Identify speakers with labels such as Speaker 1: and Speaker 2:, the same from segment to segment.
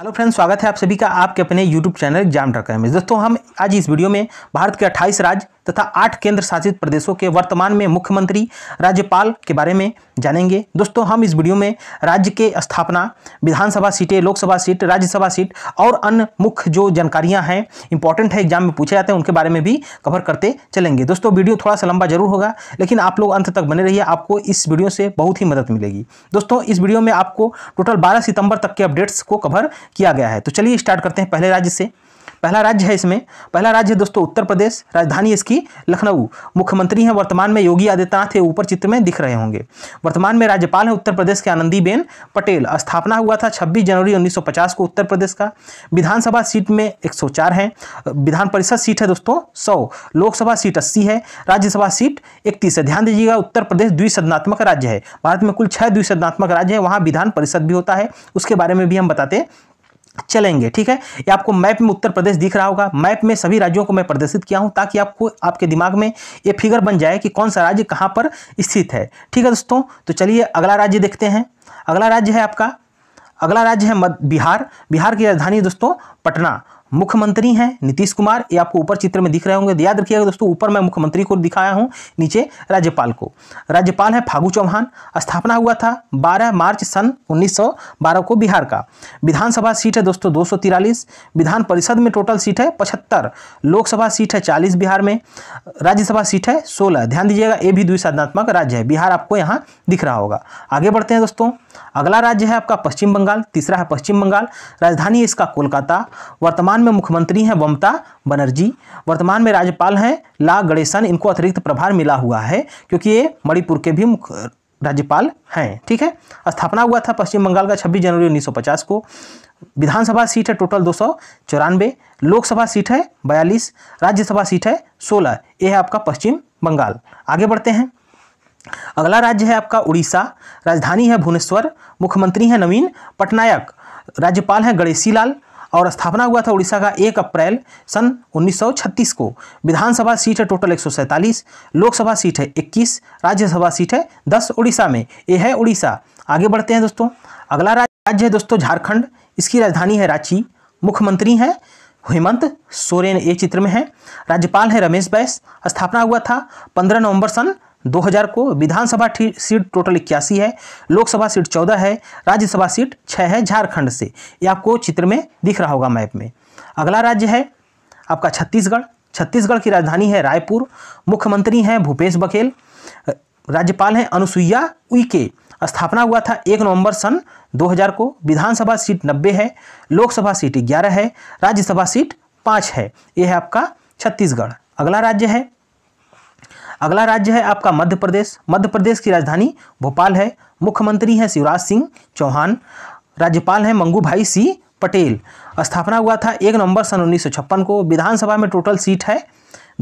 Speaker 1: hello friends स्वागत है आप सभी का आपके अपने यूट्यूब चैनल एग्जाम ट्रकर में दोस्तों हम आज इस वीडियो में भारत के 28 राज्य तथा 8 केंद्र शासित प्रदेशों के वर्तमान में मुख्यमंत्री राज्यपाल के बारे में जानेंगे दोस्तों हम इस वीडियो में राज्य के स्थापना विधानसभा सीटें लोकसभा सीट राज्यसभा सीट और अन्य मुख्य जो जानकारियां हैं इंपॉर्टेंट है एग्जाम में पूछे जाते हैं उनके बारे में भी कवर करते चलेंगे दोस्तों वीडियो थोड़ा सा लंबा जरूर होगा लेकिन आप लोग अंत तक बने रहिए आपको इस वीडियो से बहुत ही मदद मिलेगी दोस्तों इस वीडियो में आपको टोटल बारह सितंबर तक के अपडेट्स को कवर किया गया है तो चलिए स्टार्ट करते हैं पहले राज्य से पहला राज्य है इसमें पहला राज्य है दोस्तों उत्तर प्रदेश राजधानी इसकी लखनऊ मुख्यमंत्री हैं वर्तमान में योगी आदित्यनाथ है ऊपर चित्र में दिख रहे होंगे वर्तमान में राज्यपाल हैं उत्तर प्रदेश के आनंदीबेन पटेल स्थापना हुआ था छब्बीस जनवरी 1950 को उत्तर प्रदेश का विधानसभा सीट में एक है विधान परिषद सीट है दोस्तों सौ लोकसभा सीट अस्सी है राज्यसभा सीट इकतीस है ध्यान दीजिएगा उत्तर प्रदेश द्विसदनात्मक राज्य है भारत में कुल छः द्विसदनात्मक राज्य है वहाँ विधान परिषद भी होता है उसके बारे में भी हम बताते चलेंगे ठीक है ये आपको मैप में उत्तर प्रदेश दिख रहा होगा मैप में सभी राज्यों को मैं प्रदर्शित किया हूं ताकि आपको आपके दिमाग में ये फिगर बन जाए कि कौन सा राज्य कहां पर स्थित है ठीक है दोस्तों तो चलिए अगला राज्य देखते हैं अगला राज्य है आपका अगला राज्य है मध्य बिहार बिहार की राजधानी दोस्तों पटना मुख्यमंत्री हैं नीतीश कुमार ये आपको ऊपर चित्र में दिख रहे होंगे याद रखिएगा दोस्तों ऊपर मैं मुख्यमंत्री को दिखाया हूँ नीचे राज्यपाल को राज्यपाल है फागू चौहान स्थापना हुआ था 12 मार्च सन 1912 को बिहार का विधानसभा सीट है दोस्तों दो विधान परिषद में टोटल सीट है पचहत्तर लोकसभा सीट है चालीस बिहार में राज्यसभा सीट है सोलह ध्यान दीजिएगा ये भी द्विसाधनात्मक राज्य है बिहार आपको यहाँ दिख रहा होगा आगे बढ़ते हैं दोस्तों अगला राज्य है आपका पश्चिम बंगाल तीसरा है पश्चिम बंगाल राजधानी इसका कोलकाता वर्तमान वर्तमान में मुख्यमंत्री हैं ममता बनर्जी वर्तमान में राज्यपाल हैं ला गणेशन इनको अतिरिक्त प्रभार मिला हुआ है क्योंकि ये मणिपुर के भी मुख्य राज्यपाल हैं ठीक है स्थापना हुआ था पश्चिम बंगाल का 26 जनवरी 1950 को विधानसभा सीट है टोटल दो सौ चौरानवे लोकसभा सीट है बयालीस राज्यसभा सीट है सोलह ये है आपका पश्चिम बंगाल आगे बढ़ते हैं अगला राज्य है आपका उड़ीसा राजधानी है भुवनेश्वर मुख्यमंत्री हैं नवीन पटनायक राज्यपाल हैं गणेशी लाल और स्थापना हुआ था उड़ीसा का एक अप्रैल सन 1936 को विधानसभा सीट है टोटल एक लोकसभा सीट है 21 राज्यसभा सीट है 10 उड़ीसा में ये है उड़ीसा आगे बढ़ते हैं दोस्तों अगला राज्य है दोस्तों झारखंड इसकी राजधानी है रांची मुख्यमंत्री हैं हेमंत सोरेन ये चित्र में है राज्यपाल है रमेश बैस स्थापना हुआ था 15 नवंबर सन 2000 को विधानसभा सीट टोटल इक्यासी है लोकसभा सीट 14 है राज्यसभा सीट 6 है झारखंड से ये आपको चित्र में दिख रहा होगा मैप में अगला राज्य है आपका छत्तीसगढ़ छत्तीसगढ़ की राजधानी है रायपुर मुख्यमंत्री हैं भूपेश बघेल राज्यपाल हैं अनुसुईया उइके स्थापना हुआ था एक नवंबर सन 2000 को विधानसभा सीट 90 है लोकसभा सीट 11 है राज्यसभा सीट 5 है यह है आपका छत्तीसगढ़ अगला राज्य है अगला राज्य है आपका मध्य प्रदेश मध्य प्रदेश की राजधानी भोपाल है मुख्यमंत्री हैं शिवराज सिंह चौहान राज्यपाल हैं मंगू भाई सी पटेल स्थापना हुआ था एक नवंबर सन उन्नीस को विधानसभा में टोटल सीट है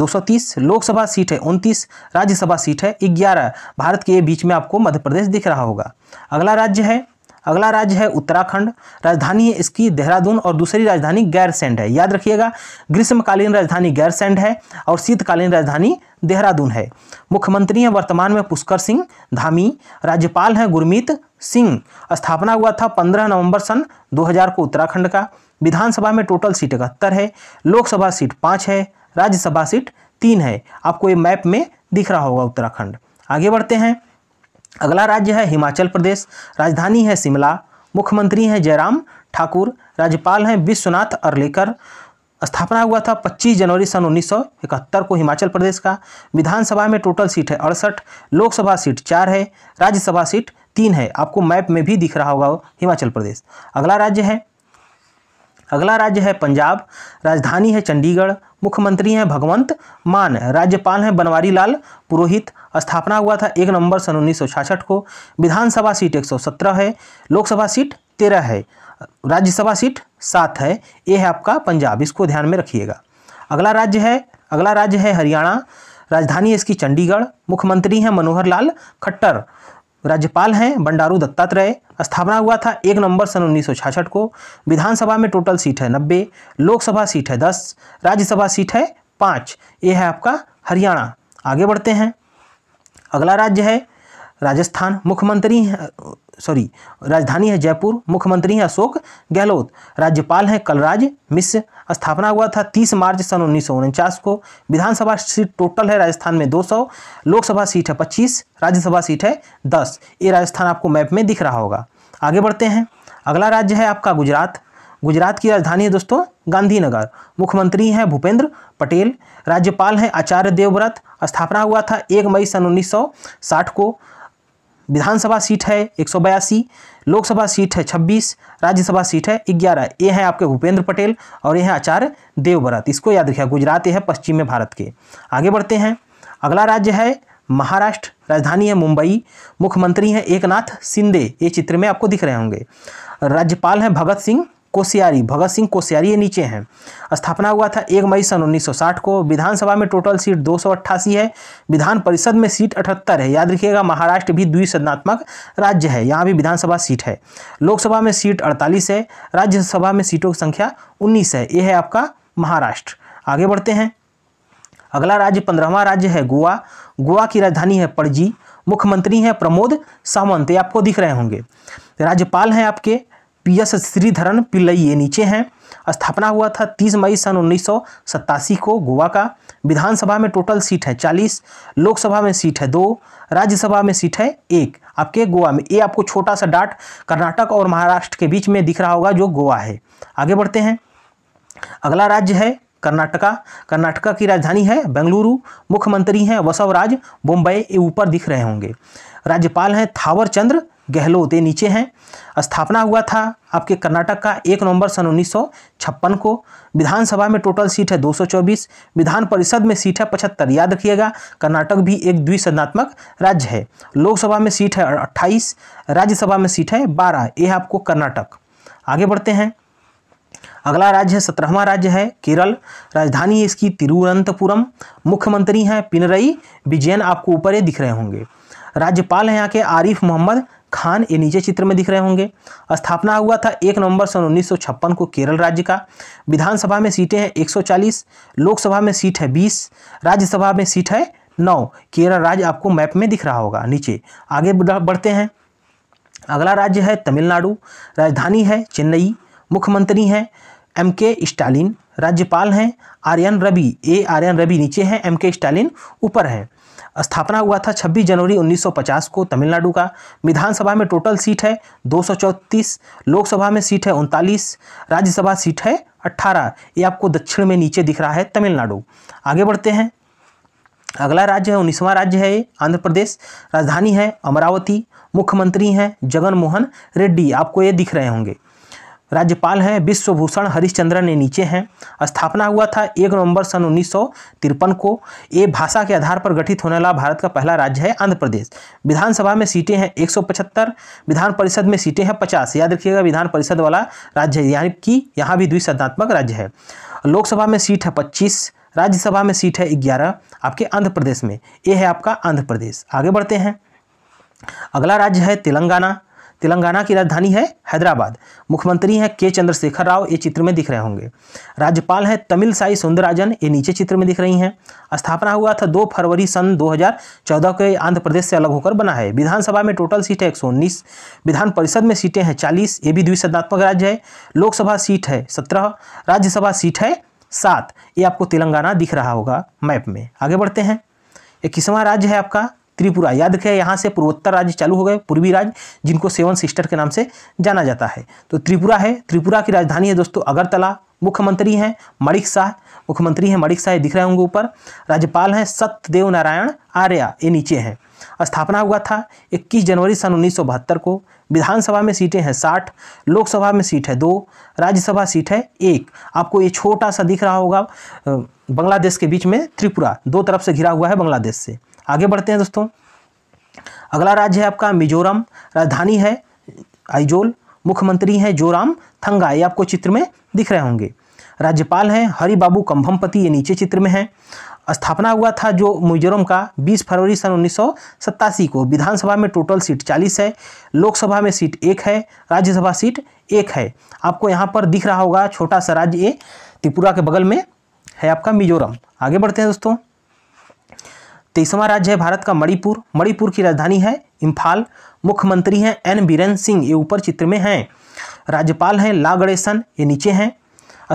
Speaker 1: 230 लोकसभा सीट है उनतीस राज्यसभा सीट है 11 भारत के बीच में आपको मध्य प्रदेश दिख रहा होगा अगला राज्य है अगला राज्य है उत्तराखंड राजधानी है इसकी देहरादून और दूसरी राजधानी गैरसैंड है याद रखिएगा ग्रीष्मकालीन राजधानी गैरसैंड है और शीतकालीन राजधानी देहरादून है मुख्यमंत्री हैं वर्तमान में पुष्कर सिंह धामी राज्यपाल हैं गुरमीत सिंह स्थापना हुआ था पंद्रह नवंबर सन दो को उत्तराखंड का विधानसभा में टोटल सीट इकहत्तर है लोकसभा सीट पाँच है राज्यसभा सीट तीन है आपको ये मैप में दिख रहा होगा उत्तराखंड आगे बढ़ते हैं अगला राज्य है हिमाचल प्रदेश राजधानी है शिमला मुख्यमंत्री हैं जयराम ठाकुर राज्यपाल हैं विश्वनाथ अर्लेकर स्थापना हुआ था 25 जनवरी सन 1971 को हिमाचल प्रदेश का विधानसभा में टोटल सीट है अड़सठ लोकसभा सीट चार है राज्यसभा सीट तीन है आपको मैप में भी दिख रहा होगा हिमाचल प्रदेश अगला राज्य है अगला राज्य है पंजाब राजधानी है चंडीगढ़ मुख्यमंत्री हैं भगवंत मान राज्यपाल हैं बनवारी लाल पुरोहित स्थापना हुआ था एक नवंबर सन उन्नीस को विधानसभा सीट 117 है लोकसभा सीट तेरह है राज्यसभा सीट सात है ये है आपका पंजाब इसको ध्यान में रखिएगा अगला राज्य है अगला राज्य है हरियाणा राजधानी इसकी चंडीगढ़ मुख्यमंत्री हैं मनोहर लाल खट्टर राज्यपाल हैं बंडारू दत्तात्रेय स्थापना हुआ था एक नवंबर सन उन्नीस को विधानसभा में टोटल सीट है नब्बे लोकसभा सीट है दस राज्यसभा सीट है पाँच ये है आपका हरियाणा आगे बढ़ते हैं अगला राज्य है राजस्थान मुख्यमंत्री सॉरी राजधानी है जयपुर मुख्यमंत्री हैं अशोक गहलोत राज्यपाल हैं कलराज मिश्र स्थापना हुआ था 30 मार्च सन उन्नीस को विधानसभा सीट टोटल है राजस्थान में 200 लोकसभा सीट है 25 राज्यसभा सीट है 10 ये राजस्थान आपको मैप में दिख रहा होगा आगे बढ़ते हैं अगला राज्य है आपका गुजरात गुजरात की राजधानी है दोस्तों गांधीनगर मुख्यमंत्री हैं भूपेंद्र पटेल राज्यपाल हैं आचार्य देवव्रत स्थापना हुआ था एक मई सन उन्नीस को विधानसभा सीट है एक लोकसभा सीट है 26 राज्यसभा सीट है 11 ये हैं आपके भूपेंद्र पटेल और ये हैं आचार्य देवव्रत इसको याद रखिए गुजरात ये है पश्चिम में भारत के आगे बढ़ते हैं अगला राज्य है महाराष्ट्र राजधानी है मुंबई मुख्यमंत्री हैं एकनाथ सिंधे ये चित्र में आपको दिख रहे होंगे राज्यपाल हैं भगत सिंह कोश्यारी भगत सिंह कोश्यारी ये नीचे हैं स्थापना हुआ था एक मई सन 1960 को विधानसभा में टोटल सीट दो है विधान परिषद में सीट अठहत्तर है याद रखिएगा महाराष्ट्र भी द्विसदनात्मक राज्य है यहाँ भी विधानसभा सीट है लोकसभा में सीट अड़तालीस है राज्यसभा में सीटों की संख्या उन्नीस है ये है आपका महाराष्ट्र आगे बढ़ते हैं अगला राज्य पंद्रहवा राज्य है गोवा गोवा की राजधानी है पणजी मुख्यमंत्री हैं प्रमोद सावंत ये आपको दिख रहे होंगे राज्यपाल हैं आपके पी एस श्रीधरन पिल्लई ये नीचे हैं स्थापना हुआ था 30 मई सन उन्नीस को गोवा का विधानसभा में टोटल सीट है 40 लोकसभा में सीट है दो राज्यसभा में सीट है एक आपके गोवा में ये आपको छोटा सा डाट कर्नाटक और महाराष्ट्र के बीच में दिख रहा होगा जो गोवा है आगे बढ़ते हैं अगला राज्य है कर्नाटका कर्नाटका की राजधानी है बेंगलुरु मुख्यमंत्री हैं वसवराज बोम्बई ये ऊपर दिख रहे होंगे राज्यपाल हैं थावर चंद्र गहलोत ये नीचे हैं स्थापना हुआ था आपके कर्नाटक का एक नवंबर सन उन्नीस को विधानसभा में टोटल सीट है 224 विधान परिषद में सीट है पचहत्तर याद रखिएगा कर्नाटक भी एक द्विसदनात्मक राज्य है लोकसभा में सीट है 28 राज्यसभा में सीट है 12 ये है आपको कर्नाटक आगे बढ़ते हैं अगला राज्य है सत्रहवा राज्य है केरल राजधानी है इसकी तिरुवनंतपुरम मुख्यमंत्री हैं पिनरई विजयन आपको ऊपर ये दिख रहे होंगे राज्यपाल हैं यहाँ के आरिफ मोहम्मद खान ये नीचे चित्र में दिख रहे होंगे स्थापना हुआ था एक नवंबर सन उन्नीस को केरल राज्य का विधानसभा में सीटें हैं 140 लोकसभा में सीट है 20 राज्यसभा में सीट है 9 केरल राज्य आपको मैप में दिख रहा होगा नीचे आगे बढ़ते हैं अगला राज्य है तमिलनाडु राजधानी है चेन्नई मुख्यमंत्री हैं एम के स्टालिन राज्यपाल हैं आर्यन रवि ए आर्यन रवि नीचे हैं एम के स्टालिन ऊपर हैं स्थापना हुआ था 26 जनवरी 1950 को तमिलनाडु का विधानसभा में टोटल सीट है दो लोकसभा में सीट है उनतालीस राज्यसभा सीट है 18 ये आपको दक्षिण में नीचे दिख रहा है तमिलनाडु आगे बढ़ते हैं अगला राज्य है उन्नीसवां राज्य है ये आंध्र प्रदेश राजधानी है अमरावती मुख्यमंत्री हैं जगन रेड्डी आपको ये दिख रहे होंगे राज्यपाल हैं विश्वभूषण हरिश्चंद्रन ने नीचे हैं स्थापना हुआ था एक नवंबर सन उन्नीस को ये भाषा के आधार पर गठित होने वाला भारत का पहला राज्य है आंध्र प्रदेश विधानसभा में सीटें हैं 175 विधान परिषद में सीटें हैं 50 याद रखिएगा विधान परिषद वाला राज्य है यानी कि यहाँ भी द्विसदनात्मक राज्य है लोकसभा में सीट है पच्चीस राज्यसभा में सीट है ग्यारह आपके आंध्र प्रदेश में ये है आपका आंध्र प्रदेश आगे बढ़ते हैं अगला राज्य है तेलंगाना तेलंगाना की राजधानी है हैदराबाद मुख्यमंत्री हैं के चंद्रशेखर राव ये चित्र में दिख रहे होंगे राज्यपाल हैं तमिल साई सौंदरराजन ये नीचे चित्र में दिख रही हैं स्थापना हुआ था दो फरवरी सन 2014 के आंध्र प्रदेश से अलग होकर बना है विधानसभा में टोटल सीट है एक विधान परिषद में सीटें हैं चालीस ये भी द्विशदात्मक राज्य है लोकसभा सीट है सत्रह राज्यसभा सीट है सात ये आपको तेलंगाना दिख रहा होगा मैप में आगे बढ़ते हैं ये किसवा राज्य है आपका त्रिपुरा याद रखें यहाँ से पूर्वोत्तर राज्य चालू हो गए पूर्वी राज्य जिनको सेवन सिस्टर के नाम से जाना जाता है तो त्रिपुरा है त्रिपुरा की राजधानी है दोस्तों अगरतला मुख्यमंत्री हैं मणिक शाह मुख्यमंत्री हैं मणिक शाह दिख रहे होंगे ऊपर राज्यपाल हैं सत्यदेव नारायण आर्या ये नीचे हैं स्थापना हुआ था 21 जनवरी सन उन्नीस को विधानसभा में सीटें हैं 60 लोकसभा में सीट है दो राज्यसभा सीट है एक आपको ये छोटा सा दिख रहा होगा बांग्लादेश के बीच में त्रिपुरा दो तरफ से घिरा हुआ है बांग्लादेश से आगे बढ़ते हैं दोस्तों अगला राज्य है आपका मिजोरम राजधानी है आइजोल मुख्यमंत्री हैं जोराम थंगा ये आपको चित्र में दिख रहे होंगे राज्यपाल हैं हरिबाबू कंभमपति ये नीचे चित्र में हैं स्थापना हुआ था जो मिजोरम का 20 फरवरी सन उन्नीस को विधानसभा में टोटल सीट 40 है लोकसभा में सीट एक है राज्यसभा सीट एक है आपको यहाँ पर दिख रहा होगा छोटा सा राज्य ये त्रिपुरा के बगल में है आपका मिजोरम आगे बढ़ते हैं दोस्तों तेईसवां राज्य है भारत का मणिपुर मणिपुर की राजधानी है इम्फाल मुख्यमंत्री हैं एन बीरेन सिंह ये ऊपर चित्र में हैं राज्यपाल हैं ला गणेशन ये नीचे हैं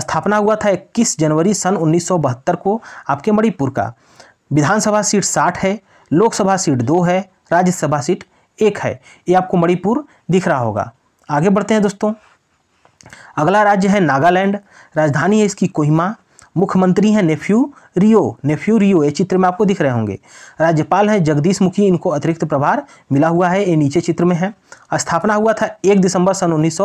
Speaker 1: स्थापना हुआ था 21 जनवरी सन 1972 को आपके मणिपुर का विधानसभा सीट 60 है लोकसभा सीट दो है राज्यसभा सीट एक है ये आपको मणिपुर दिख रहा होगा आगे बढ़ते हैं दोस्तों अगला राज्य है नागालैंड राजधानी है इसकी कोहिमा मुख्यमंत्री हैं नेफ्यू रियो नेफ्यू रियो ये चित्र में आपको दिख रहे होंगे राज्यपाल हैं जगदीश मुखी इनको अतिरिक्त प्रभार मिला हुआ है ये नीचे चित्र में है स्थापना हुआ था एक दिसंबर सन उन्नीस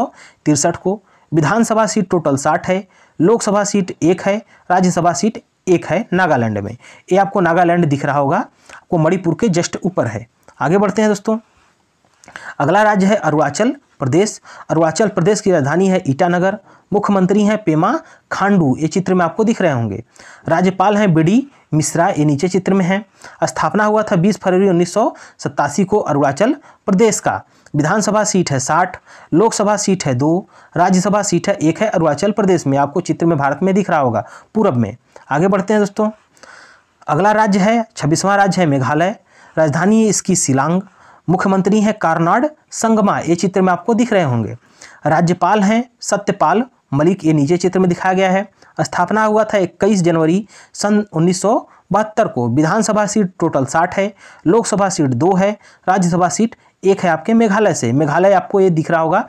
Speaker 1: को विधानसभा सीट टोटल साठ है लोकसभा सीट एक है राज्यसभा सीट एक है नागालैंड में ये आपको नागालैंड दिख रहा होगा आपको मणिपुर के जस्ट ऊपर है आगे बढ़ते हैं दोस्तों अगला राज्य है अरुणाचल प्रदेश अरुणाचल प्रदेश की राजधानी है ईटानगर मुख्यमंत्री हैं पेमा खांडू ये चित्र में आपको दिख रहे होंगे राज्यपाल हैं बी मिश्रा ये नीचे चित्र में हैं स्थापना हुआ था 20 फरवरी उन्नीस को अरुणाचल प्रदेश का विधानसभा सीट है साठ लोकसभा सीट है दो राज्यसभा सीट है एक है अरुणाचल प्रदेश में आपको चित्र में भारत में दिख रहा होगा पूरब में आगे बढ़ते हैं दोस्तों अगला राज्य है छब्बीसवां राज्य है मेघालय राजधानी इसकी शिलांग मुख्यमंत्री हैं कार्नाड संगमा ये चित्र में आपको दिख रहे होंगे राज्यपाल हैं सत्यपाल मलिक ये नीचे चित्र में दिखाया गया है स्थापना हुआ था 21 जनवरी सन उन्नीस को विधानसभा सीट टोटल साठ है लोकसभा सीट दो है राज्यसभा सीट एक है आपके मेघालय से मेघालय आपको ये दिख रहा होगा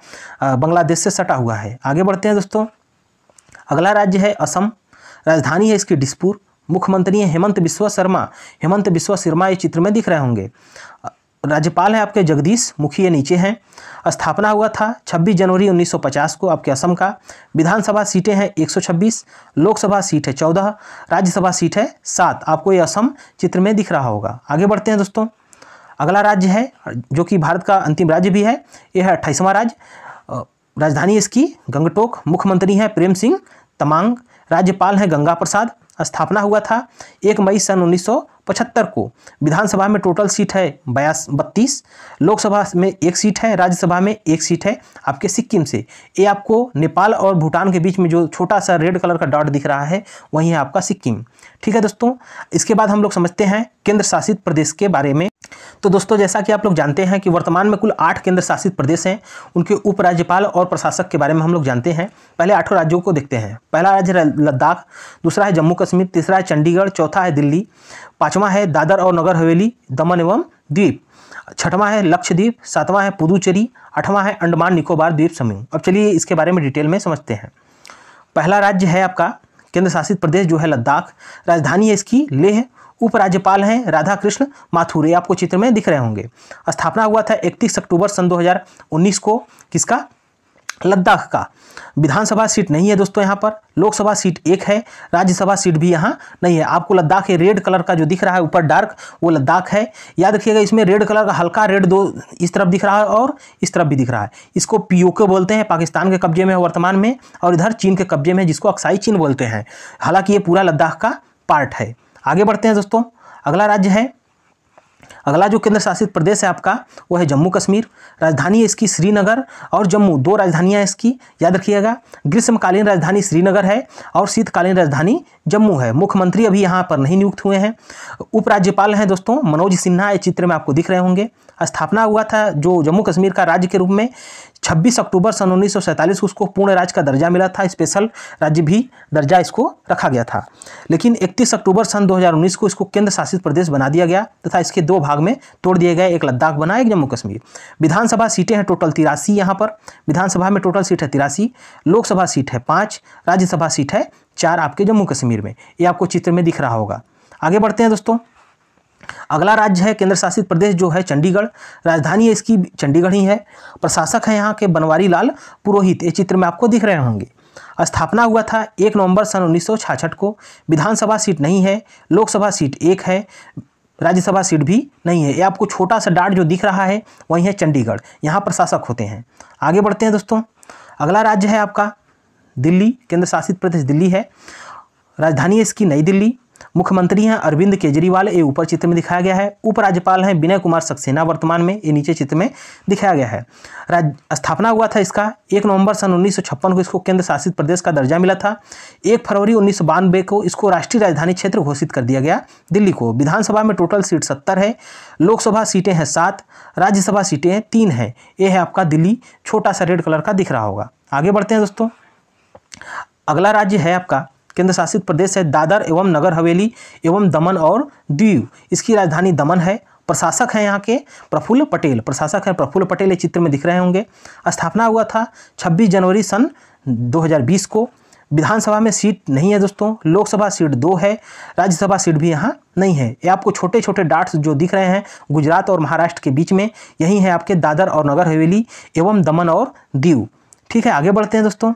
Speaker 1: बांग्लादेश से सटा हुआ है आगे बढ़ते हैं दोस्तों अगला राज्य है असम राजधानी है इसकी डिस्पुर मुख्यमंत्री हैं हेमंत बिश्व शर्मा हेमंत बिश्व शर्मा ये चित्र में दिख रहे होंगे राज्यपाल हैं आपके जगदीश मुखिया नीचे हैं स्थापना हुआ था 26 जनवरी 1950 को आपके असम का विधानसभा सीटें हैं 126 लोकसभा सीट है 14 राज्यसभा सीट है 7 आपको ये असम चित्र में दिख रहा होगा आगे बढ़ते हैं दोस्तों अगला राज्य है जो कि भारत का अंतिम राज्य भी है यह है अट्ठाईसवां राज्य राजधानी इसकी गंगटोक मुख्यमंत्री हैं प्रेम सिंह तमांग राज्यपाल हैं गंगा प्रसाद स्थापना हुआ था एक मई सन उन्नीस पचहत्तर को विधानसभा में टोटल सीट है बयास बत्तीस लोकसभा में एक सीट है राज्यसभा में एक सीट है आपके सिक्किम से ये आपको नेपाल और भूटान के बीच में जो छोटा सा रेड कलर का डॉट दिख रहा है वही है आपका सिक्किम ठीक है दोस्तों इसके बाद हम लोग समझते हैं केंद्र शासित प्रदेश के बारे में तो दोस्तों जैसा कि आप लोग जानते हैं कि वर्तमान में कुल आठ केंद्र शासित प्रदेश हैं उनके उपराज्यपाल और प्रशासक के बारे में हम लोग जानते हैं पहले आठों राज्यों को देखते हैं पहला राज्य लद्दाख दूसरा है जम्मू कश्मीर तीसरा है चंडीगढ़ चौथा है दिल्ली पाँचवा है दादर और नगर हवेली दमन एवं द्वीप छठवां है लक्षद्वीप सातवां है पुदुचेरी आठवां है अंडमान निकोबार द्वीप समूह अब चलिए इसके बारे में डिटेल में समझते हैं पहला राज्य है आपका केंद्र शासित प्रदेश जो है लद्दाख राजधानी है इसकी लेह उपराज्यपाल हैं राधा कृष्ण माथुर ये आपको चित्र में दिख रहे होंगे स्थापना हुआ था इकतीस अक्टूबर सन 2019 को किसका लद्दाख का विधानसभा सीट नहीं है दोस्तों यहाँ पर लोकसभा सीट एक है राज्यसभा सीट भी यहाँ नहीं है आपको लद्दाख रेड कलर का जो दिख रहा है ऊपर डार्क वो लद्दाख है याद रखिएगा इसमें रेड कलर का हल्का रेड दो इस तरफ दिख रहा है और इस तरफ भी दिख रहा है इसको पीओके बोलते हैं पाकिस्तान के कब्जे में वर्तमान में और इधर चीन के कब्जे में जिसको अक्साई चीन बोलते हैं हालांकि ये पूरा लद्दाख का पार्ट है आगे बढ़ते हैं दोस्तों अगला राज्य है अगला जो केंद्र शासित प्रदेश है आपका वो है जम्मू कश्मीर राजधानी है इसकी श्रीनगर और जम्मू दो राजधानियाँ इसकी याद रखिएगा ग्रीष्मकालीन राजधानी श्रीनगर है और शीतकालीन राजधानी जम्मू है मुख्यमंत्री अभी यहाँ पर नहीं नियुक्त हुए हैं उपराज्यपाल हैं दोस्तों मनोज सिन्हा ये चित्र में आपको दिख रहे होंगे स्थापना हुआ था जो जम्मू कश्मीर का राज्य के रूप में 26 अक्टूबर सन उन्नीस को उसको पूर्ण राज्य का दर्जा मिला था स्पेशल राज्य भी दर्जा इसको रखा गया था लेकिन 31 अक्टूबर सन 2019 को इसको केंद्र शासित प्रदेश बना दिया गया तथा इसके दो भाग भाग में तोड़ दिए गए एक लद्दाख बना एक जम्मू कश्मीर विधानसभा सीटें हैं टोटल तिरासी यहाँ पर विधानसभा में टोटल सीट है तिरासी लोकसभा सीट है पाँच राज्यसभा सीट है चार आपके जम्मू कश्मीर में ये आपको चित्र में दिख रहा होगा आगे बढ़ते हैं दोस्तों अगला राज्य है केंद्र शासित प्रदेश जो है चंडीगढ़ राजधानी है इसकी चंडीगढ़ ही है प्रशासक है यहाँ के बनवारी लाल पुरोहित ये चित्र में आपको दिख रहे होंगे स्थापना हुआ था एक नवंबर सन उन्नीस को विधानसभा सीट नहीं है लोकसभा सीट एक है राज्यसभा सीट भी नहीं है ये आपको छोटा सा डाट जो दिख रहा है वही है चंडीगढ़ यहाँ प्रशासक होते हैं आगे बढ़ते हैं दोस्तों अगला राज्य है आपका दिल्ली केंद्र शासित प्रदेश दिल्ली है राजधानी इसकी नई दिल्ली मुख्यमंत्री हैं अरविंद केजरीवाल ये ऊपर चित्र में दिखाया गया है उपराज्यपाल हैं विनय कुमार सक्सेना वर्तमान में ये नीचे चित्र में दिखाया गया है राज्य स्थापना हुआ था इसका एक नवंबर सन उन्नीस को इसको केंद्र शासित प्रदेश का दर्जा मिला था एक फरवरी उन्नीस को इसको राष्ट्रीय राजधानी क्षेत्र घोषित कर दिया गया दिल्ली को विधानसभा में टोटल सीट सत्तर है लोकसभा सीटें हैं सात राज्यसभा सीटें हैं तीन हैं ये है आपका दिल्ली छोटा सा रेड कलर का दिख रहा होगा आगे बढ़ते हैं दोस्तों अगला राज्य है आपका केंद्रशासित प्रदेश है दादर एवं नगर हवेली एवं दमन और दीव इसकी राजधानी दमन है प्रशासक हैं यहाँ के प्रफुल्ल पटेल प्रशासक हैं प्रफुल्ल पटेल ये चित्र में दिख रहे होंगे स्थापना हुआ था 26 जनवरी सन 2020 को विधानसभा में सीट नहीं है दोस्तों लोकसभा सीट दो है राज्यसभा सीट भी यहाँ नहीं है ये आपको छोटे छोटे डार्ट्स जो दिख रहे हैं गुजरात और महाराष्ट्र के बीच में यही है आपके दादर और नगर हवेली एवं दमन और दीव ठीक है आगे बढ़ते हैं दोस्तों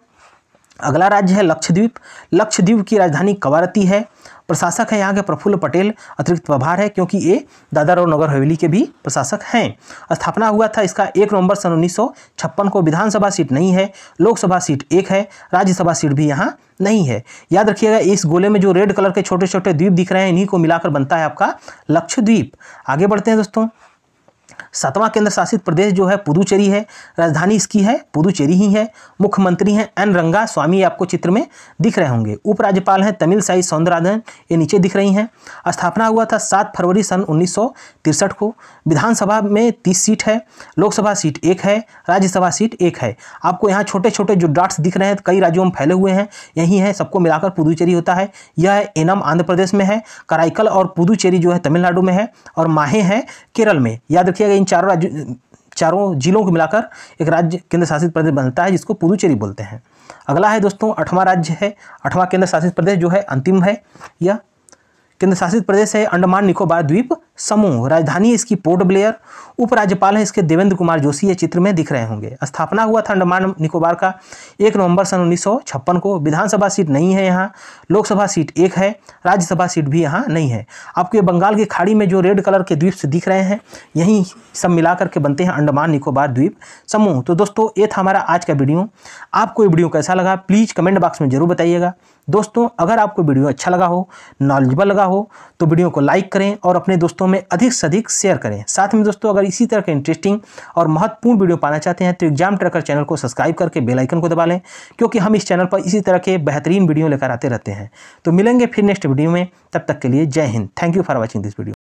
Speaker 1: अगला राज्य है लक्षद्वीप लक्षद्वीप की राजधानी कवारती है प्रशासक है यहाँ के प्रफुल्ल पटेल अतिरिक्त प्रभार है क्योंकि ये और नगर हवेली के भी प्रशासक हैं स्थापना हुआ था इसका एक नवंबर सन उन्नीस को विधानसभा सीट नहीं है लोकसभा सीट एक है राज्यसभा सीट भी यहाँ नहीं है याद रखिएगा इस गोले में जो रेड कलर के छोटे छोटे द्वीप दिख रहे हैं इन्हीं को मिलाकर बनता है आपका लक्षद्वीप आगे बढ़ते हैं दोस्तों सातवां केंद्र शासित प्रदेश जो है पुदुचेरी है राजधानी इसकी है पुदुचेरी ही है मुख्यमंत्री हैं एन रंगा स्वामी आपको चित्र में दिख रहे होंगे उपराज्यपाल हैं तमिल साई सौंदराधन ये नीचे दिख रही हैं स्थापना हुआ था सात फरवरी सन उन्नीस को विधानसभा में तीस सीट है लोकसभा सीट एक है राज्यसभा सीट एक है आपको यहाँ छोटे छोटे जो डाट्स दिख रहे हैं कई राज्यों में फैले हुए हैं यही है सबको मिलाकर पुदुचेरी होता है यह एनम आंध्र प्रदेश में है कराइकल और पुदुचेरी जो है तमिलनाडु में है और माहे हैं केरल में याद रखिएगा इन चारों राज्यों चारों जिलों को मिलाकर एक राज्य केंद्र शासित प्रदेश बनता है जिसको पुदुचेरी बोलते हैं अगला है दोस्तों आठवां राज्य है आठवां केंद्र शासित प्रदेश जो है अंतिम है यह केंद्र शासित प्रदेश है अंडमान निकोबार द्वीप समूह राजधानी इसकी पोर्ट ब्लेयर उपराज्यपाल हैं इसके देवेंद्र कुमार जोशी ये चित्र में दिख रहे होंगे स्थापना हुआ था अंडमान निकोबार का एक नवंबर सन उन्नीस को विधानसभा सीट नहीं है यहाँ लोकसभा सीट एक है राज्यसभा सीट भी यहाँ नहीं है आपको ये बंगाल की खाड़ी में जो रेड कलर के द्वीप दिख रहे हैं यहीं सब मिला करके बनते हैं अंडमान निकोबार द्वीप समूह तो दोस्तों ये था हमारा आज का वीडियो आपको ये वीडियो कैसा लगा प्लीज़ कमेंट बॉक्स में ज़रूर बताइएगा दोस्तों अगर आपको वीडियो अच्छा लगा हो नॉलेजबल लगा हो तो वीडियो को लाइक करें और अपने दोस्तों में अधिक से अधिक शेयर करें साथ में दोस्तों अगर इसी तरह के इंटरेस्टिंग और महत्वपूर्ण वीडियो पाना चाहते हैं तो एग्जाम ट्रैकर चैनल को सब्सक्राइब करके बेलाइकन को दबा लें क्योंकि हम इस चैनल पर इसी तरह के बेहतरीन वीडियो लेकर आते रहते हैं तो मिलेंगे फिर नेक्स्ट वीडियो में तब तक के लिए Jai Hind thank you for watching this video